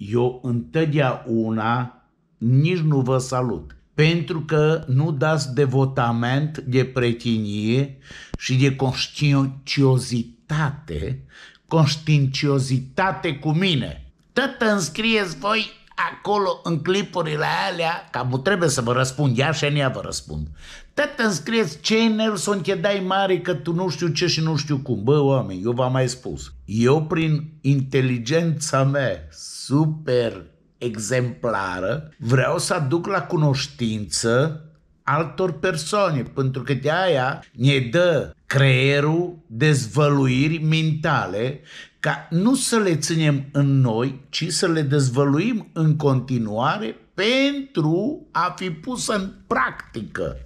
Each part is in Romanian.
eu întotdeauna nici nu vă salut. Pentru că nu dați devotament de pretinie și de conștiinciozitate, conștiinciozitate cu mine. Tot înscrieți voi acolo în clipurile alea, că trebuie să vă răspund, ia și ea vă răspund. Tată îmi scrieți ce Nelson că dai mare că tu nu știu ce și nu știu cum. Bă, oameni, eu v-am mai spus. Eu prin inteligența mea super exemplară vreau să aduc la cunoștință altor persoane, pentru că de aia ne dă creierul dezvăluiri mentale ca nu să le ținem în noi, ci să le dezvăluim în continuare pentru a fi pusă în practică.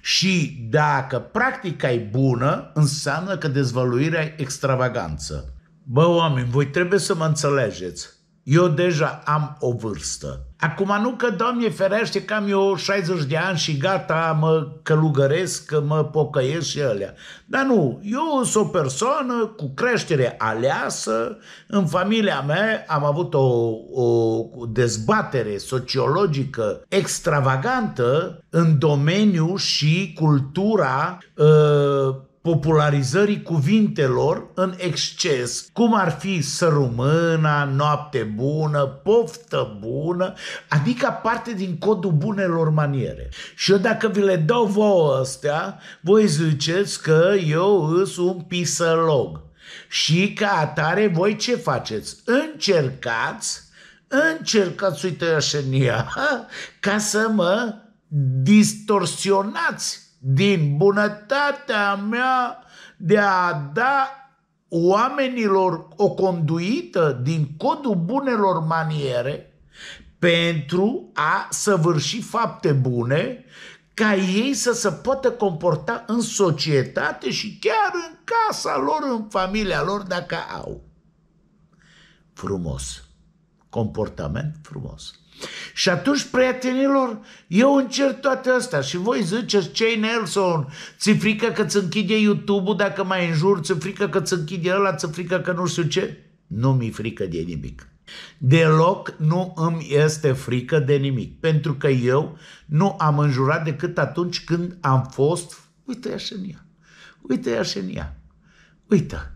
Și dacă practica e bună, înseamnă că dezvăluirea e extravaganță. Bă, oameni, voi trebuie să mă înțelegeți. Eu deja am o vârstă. Acum nu că, Doamne ferește, că am eu 60 de ani și gata, mă călugăresc, mă pocăiesc și alea. Dar nu, eu sunt o persoană cu creștere aleasă. În familia mea am avut o, o dezbatere sociologică extravagantă în domeniul și cultura uh, popularizării cuvintelor în exces, cum ar fi sărumâna, noapte bună, poftă bună, adică parte din codul bunelor maniere. Și eu dacă vi le dau vouă astea, voi ziceți că eu sunt un pisălog. Și ca atare, voi ce faceți? Încercați, încercați, uite așa, ca să mă distorsionați din bunătatea mea de a da oamenilor o conduită din codul bunelor maniere pentru a săvârși fapte bune ca ei să se poată comporta în societate și chiar în casa lor, în familia lor, dacă au. Frumos. Comportament frumos. Și atunci, prietenilor, eu încerc toate astea și voi ziceți, cei Nelson, ți frică că ți închide YouTube-ul dacă mai înjur, ți frică că ți închide ăla, ți frică că nu știu ce? Nu mi frică de nimic. Deloc nu îmi este frică de nimic, pentru că eu nu am înjurat decât atunci când am fost, uite așa în ea, uite așa în ea, uite,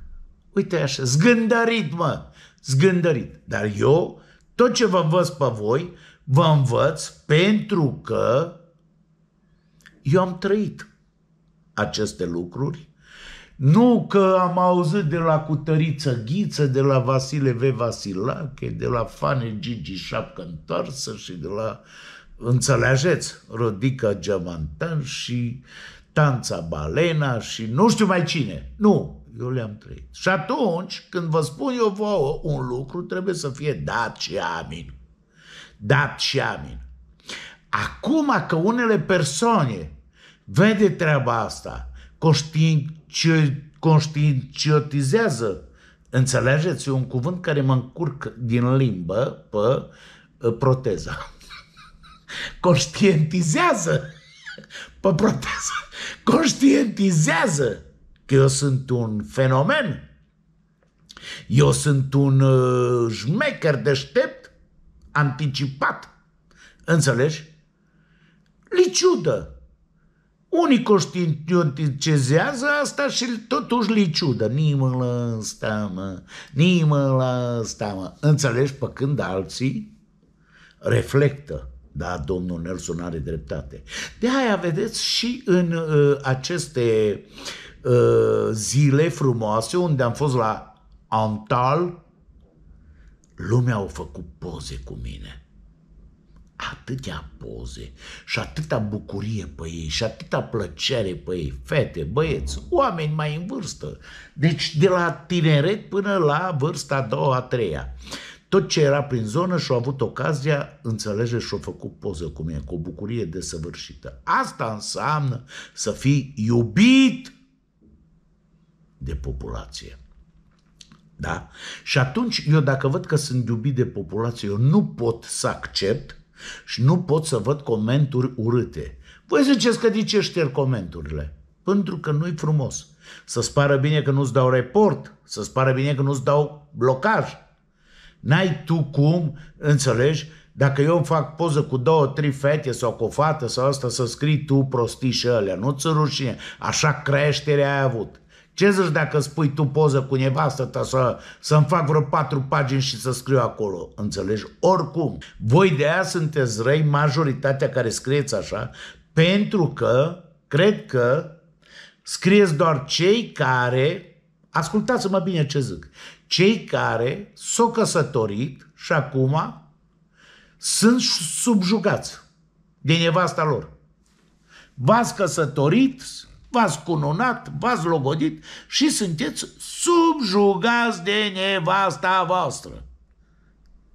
uite așa, zgândărit mă, zgândărit. Dar eu tot ce vă învăț pe voi, vă învăț pentru că eu am trăit aceste lucruri. Nu că am auzit de la Cutăriță Ghiță, de la Vasile V. Vasilache, de la Fane Gigi Șapcă întoarsă și de la, înțelegeți, Rodica Geamantan și Tanța Balena și nu știu mai cine. Nu, eu le-am trăit. Și atunci, când vă spun eu vouă un lucru, trebuie să fie dat și amin. Dat și amin. Acum că unele persoane vede treaba asta, conștiinciotizează, înțelegeți, e un cuvânt care mă încurc din limbă pe proteza. Conștientizează pe proteza. Conștientizează că eu sunt un fenomen, eu sunt un uh, șmecher deștept, anticipat. Înțelegi? Liciudă. Unii conștientizează asta și totuși liciudă. Nimă la asta, mă. Nimă la asta, mă. Înțelegi? Pe când alții reflectă. Da, domnul Nelson are dreptate. De aia vedeți și în uh, aceste uh, Uh, zile frumoase unde am fost la Antal, lumea au făcut poze cu mine. Atâtea poze și atâta bucurie pe ei și atâta plăcere pe ei, fete, băieți, oameni mai în vârstă. Deci de la tineret până la vârsta a doua, a treia. Tot ce era prin zonă și-au avut ocazia, înțelege, și-au făcut poză cu mine, cu o bucurie desăvârșită. Asta înseamnă să fii iubit de populație. Da? Și atunci, eu dacă văd că sunt iubit de populație, eu nu pot să accept și nu pot să văd comenturi urâte. Voi ziceți că de ce șterg comenturile? Pentru că nu-i frumos. să spară bine că nu-ți dau report, să spară bine că nu-ți dau blocaj. N-ai tu cum, înțelegi, dacă eu fac poză cu două, trei fete sau cu o fată sau asta, să scrii tu prostii și alea, nu-ți rușine. Așa creșterea ai avut. Ce zici dacă spui tu poză cu nevastă ta să, să-mi fac vreo patru pagini și să scriu acolo? Înțelegi? Oricum, voi de aia sunteți răi, majoritatea care scrieți așa, pentru că, cred că, scrieți doar cei care, ascultați-mă bine ce zic, cei care s-au căsătorit și acum sunt subjugați de nevasta lor. V-ați căsătorit, v-ați cununat, v-ați logodit și sunteți subjugați de nevasta voastră.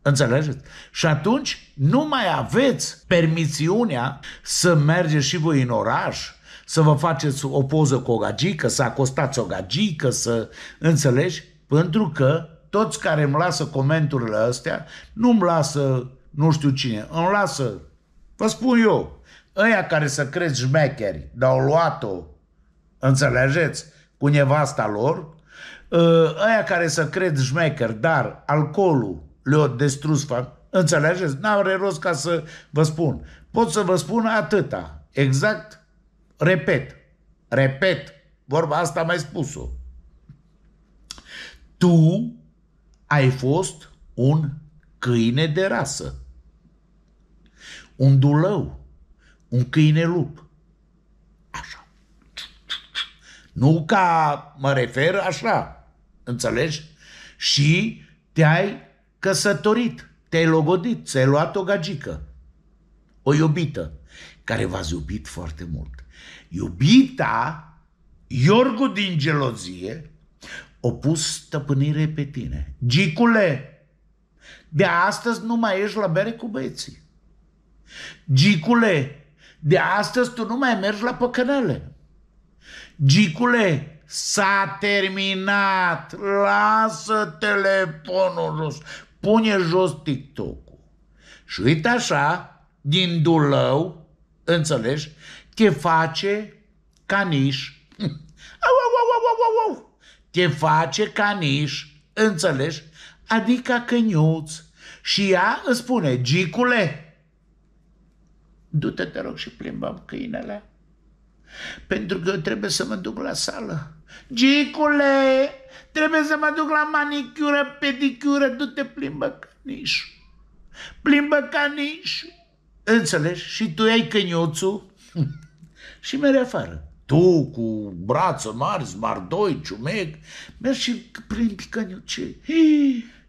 Înțelegeți? Și atunci nu mai aveți permisiunea să mergeți și voi în oraș, să vă faceți o poză cu o gagică, să acostați o gagică, să înțelegi? Pentru că toți care îmi lasă comenturile astea, nu îmi lasă nu știu cine, îmi lasă, vă spun eu, ăia care să crezi șmecheri, dar au luat-o Înțelegeți? Cu nevasta lor. Ă, aia care să cred șmecher, dar alcoolul le-a distrus fac. Înțelegeți? N-are rost ca să vă spun. Pot să vă spun atâta. Exact, repet, repet, vorba asta mai spus-o. Tu ai fost un câine de rasă, un dulău, un câine lup, Nu ca mă refer așa, înțelegi? Și te-ai căsătorit, te-ai logodit, ți-ai luat o gagică, o iubită, care v-ați iubit foarte mult. Iubita, Iorgu din gelozie, o pus stăpânire pe tine. Gicule, de astăzi nu mai ești la bere cu băieții. Gicule, de astăzi tu nu mai mergi la păcănele. Gicule, s-a terminat, lasă telefonul jos, pune jos TikTok-ul. Și uite așa, din dulău, înțelegi, te face ca niș. Au, au, au, au, au, au. Te face ca niș, înțelegi, adică căniuț. Și ea îți spune, Gicule, du-te, te rog, și plimbăm câinele pentru că trebuie să mă duc la sală. Gicule, trebuie să mă duc la manicură, pedicură, du-te plimbă canișul. Plimbă canișul. Înțelegi? Și tu ai căniuțul și mere afară. Tu cu brață mari, smardoi, ciumec, mergi și plimbi căniuțul. Ce?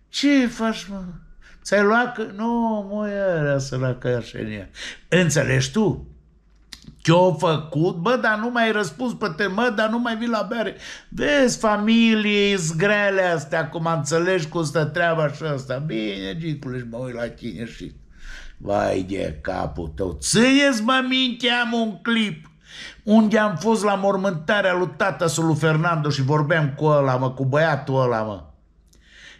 ce faci, mă? Ți-ai luat că... Nu, mă, era săraca Arșenia. Înțelegi tu? Ce-o făcut? Bă, dar nu mai răspuns pe te, mă, dar nu mai vii la bere. Vezi, familie, grele astea, acum înțelegi cum stă treaba și asta. Bine, Gicule, și mă uit la tine și... Vai de capul tău. țâieți mă minte, am un clip unde am fost la mormântarea lui tata să lui Fernando și vorbeam cu ăla, mă, cu băiatul ăla, mă.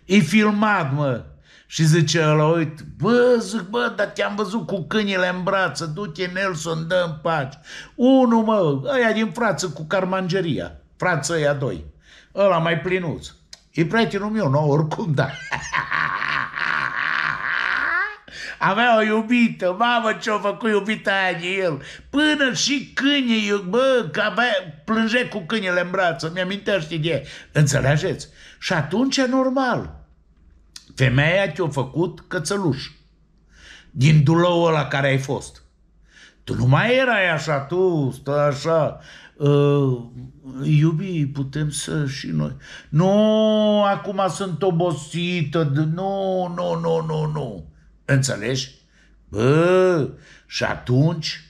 E filmat, mă. Și zice ăla, uite, bă, zic, bă, dar te-am văzut cu câinile în brață, du-te Nelson, dă în pace. Unu, mă, ăia din frață cu carmangeria, frață ăia doi, ăla mai plinuț. E prietenul meu, nu, oricum, da. Avea o iubită, mamă ce-o făcut iubita aia de el. Până și câinii, bă, că avea, plânge cu câinile în brață, mi-amintește de Înțelegeți? Și atunci e normal. Femeia ce a făcut cățăluș. Din dulăul ăla care ai fost. Tu nu mai erai așa, tu stai așa, uh, ă, iubii, putem să și noi. Nu, acum sunt obosită, nu, nu, nu, nu, nu. Înțelegi? Bă, și atunci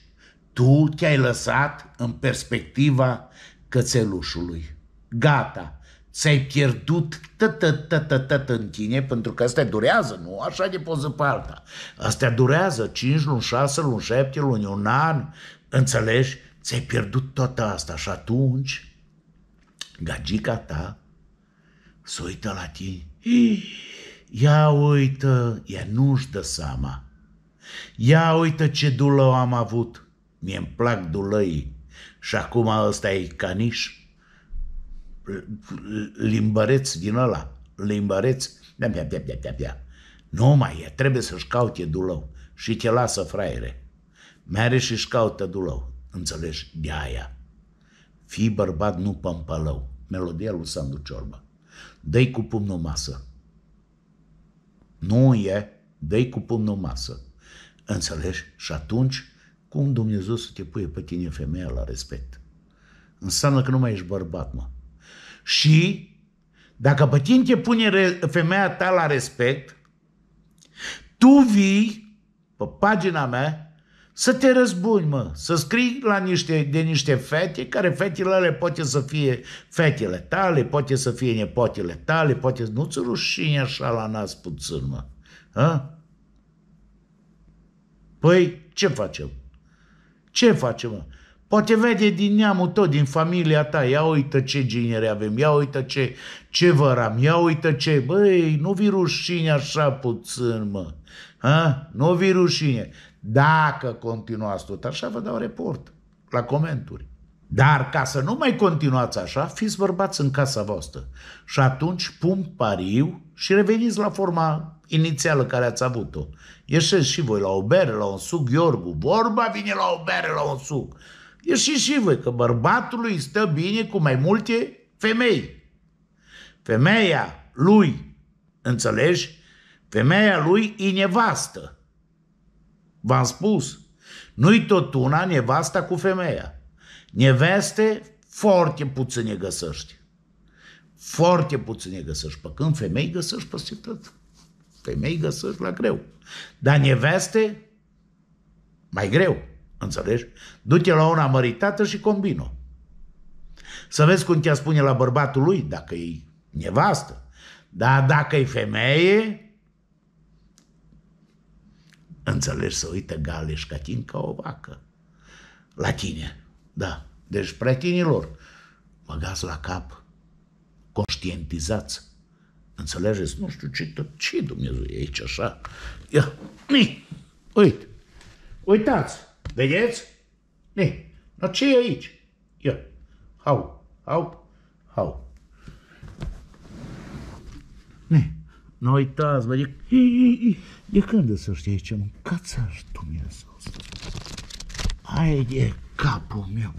tu te-ai lăsat în perspectiva cățelușului. Gata, ți-ai pierdut tătătătătăt în tine, pentru că astea durează, nu așa de poză pe alta. Astea durează 5 luni, 6 luni, 7 luni, un an, înțelegi? Ți-ai pierdut toată asta și atunci gagica ta se uită la tine. Ia uită, ea nu-și dă seama. Ia uită ce dulă am avut. Mie mi plac dulăii. Și acum ăsta e caniș limbăreț din ăla, limbăreț, bia, bia, bia, bia, bia, bia. Nu mai e, trebuie să-și caute dulău și te lasă fraiere. Mere și-și caută dulău, înțelegi, de aia. Fii bărbat, nu pămpălău. Melodia lui Sandu Ciorba. Dă-i cu pumnul masă. Nu e, dă-i cu pumnul masă. Înțelegi? Și atunci, cum Dumnezeu să te pui pe tine femeia la respect? Înseamnă că nu mai ești bărbat, mă. Și dacă pe tine te pune femeia ta la respect, tu vii pe pagina mea să te răzbuni, mă, să scrii la niște, de niște fete, care fetele alea poate să fie fetele tale, poate să fie nepotele tale, poate nu-ți rușine așa la nas puțin, mă. A? Păi, ce facem? Ce facem, mă? Poate vede din neamul tot, din familia ta, ia uită ce genere avem, ia uită ce, ce văram, ia uită ce, băi, nu vi rușine așa puțin, mă. Ha? Nu vi rușine. Dacă continuați tot așa, vă dau report la comenturi. Dar ca să nu mai continuați așa, fiți bărbați în casa voastră. Și atunci pun pariu și reveniți la forma inițială care ați avut-o. Ieșeți și voi la o bere, la un suc, Iorgu. Vorba vine la o bere, la un suc. E și și voi că bărbatului stă bine cu mai multe femei. Femeia lui, înțelegi? Femeia lui e nevastă. V-am spus, nu-i tot una nevasta cu femeia. Neveste foarte puține găsești. Foarte puține găsești. Pe când femei găsești peste tot. Femei găsești la greu. Dar neveste, mai greu. Înțelegi? Du-te la una măritată și combină. Să vezi cum te spune la bărbatul lui, dacă e nevastă. Dar dacă e femeie, înțelegi, să uită Galeșcatin ca o vacă. La tine, da. Deci, pretinilor, băgați la cap, conștientizați. Înțelegeți? Nu știu ce, tot, ce Dumnezeu e aici așa. Ia, uite, uitați. Vedeți? Ne, dar ce e aici? Ia, hau, hau, hau. Ne, nu uitați, bă, de, de când să știi ce mâncați aș Dumnezeu? Ai de capul meu,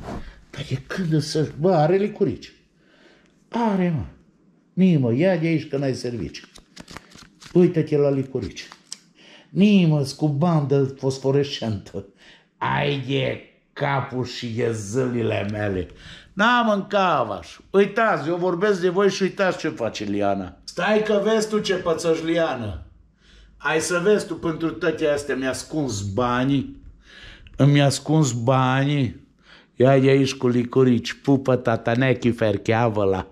dar de când să bă, are licurici. Are, mă. Nimă, ia de aici că n-ai servici. Uită-te la licurici. Nimă, cu bandă fosforescentă ai de capul și e zâlile mele. N-am în cavaș. Uitați, eu vorbesc de voi și uitați ce face Liana. Stai că vezi tu ce pățăși Liana. Ai să vezi tu pentru toate astea mi-a ascuns banii. Îmi ascuns banii. Ia de aici cu licurici, pupă nechi fercheavă la.